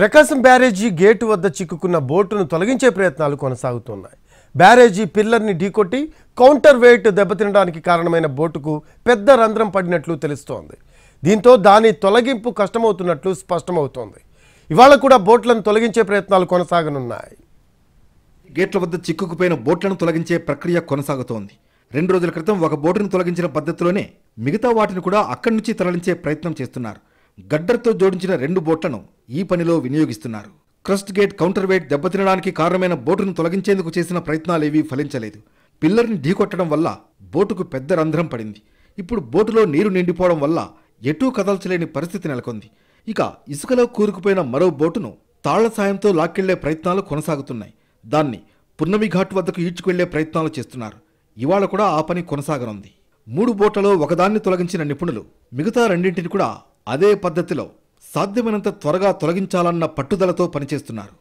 ప్రకాశం బ్యారేజీ gate వద్ద చిక్కుకున్న బోటును తొలగించే ప్రయత్నాలు కొనసాగుతున్నాయి బ్యారేజీ పిల్లర్ని ఢీకొట్టి కౌంటర్ వెయిట్ దెబ్బతినడానికి కారణమైన బోటుకు పెద్ద రంధ్రం పడినట్లు తెలుస్తోంది దీంతో దాని తొలగింపు కష్టమవుతున్నట్లు స్పష్టమవుతోంది ఇవాళ కూడా బోట్లను తొలగించే ప్రయత్నాలు కొనసాగనున్నాయి గేట్ల వద్ద చిక్కుకుపోయిన బోట్లను తొలగించే ప్రక్రియ కొనసాగుతోంది రెండు రోజుల క్రితం ఒక బోటును తొలగించిన పద్ధతిలోనే మిగతా వాటిని కూడా అక్కడి నుంచి తరలించే ప్రయత్నం చేస్తున్నారు గడ్డర్తో జోడించిన రెండు బోట్లను ఈ పనిలో వినియోగిస్తున్నారు క్రస్ట్ గేట్ కౌంటర్ వేట్ దెబ్బతినడానికి కారణమైన బోటును తొలగించేందుకు చేసిన ప్రయత్నాలేవీ ఫలించలేదు పిల్లర్ని ఢీకొట్టడం వల్ల బోటుకు పెద్ద రంధ్రం పడింది ఇప్పుడు బోటులో నీరు నిండిపోవడం వల్ల ఎటూ కదల్చలేని పరిస్థితి నెలకొంది ఇక ఇసుకలో కూరుకుపోయిన మరో బోటును తాళ్ల సాయంతో లాక్కెళ్లే ప్రయత్నాలు కొనసాగుతున్నాయి దాన్ని పున్నమి ఘాట్ వద్దకు ఈడ్చుకెళ్లే ప్రయత్నాలు చేస్తున్నారు ఇవాళ కూడా ఆ పని కొనసాగనుంది మూడు బోట్లలో ఒకదాన్ని తొలగించిన నిపుణులు మిగతా రెండింటిని కూడా అదే పద్ధతిలో సాధ్యమైనంత త్వరగా తొలగించాలన్న పట్టుదలతో పనిచేస్తున్నారు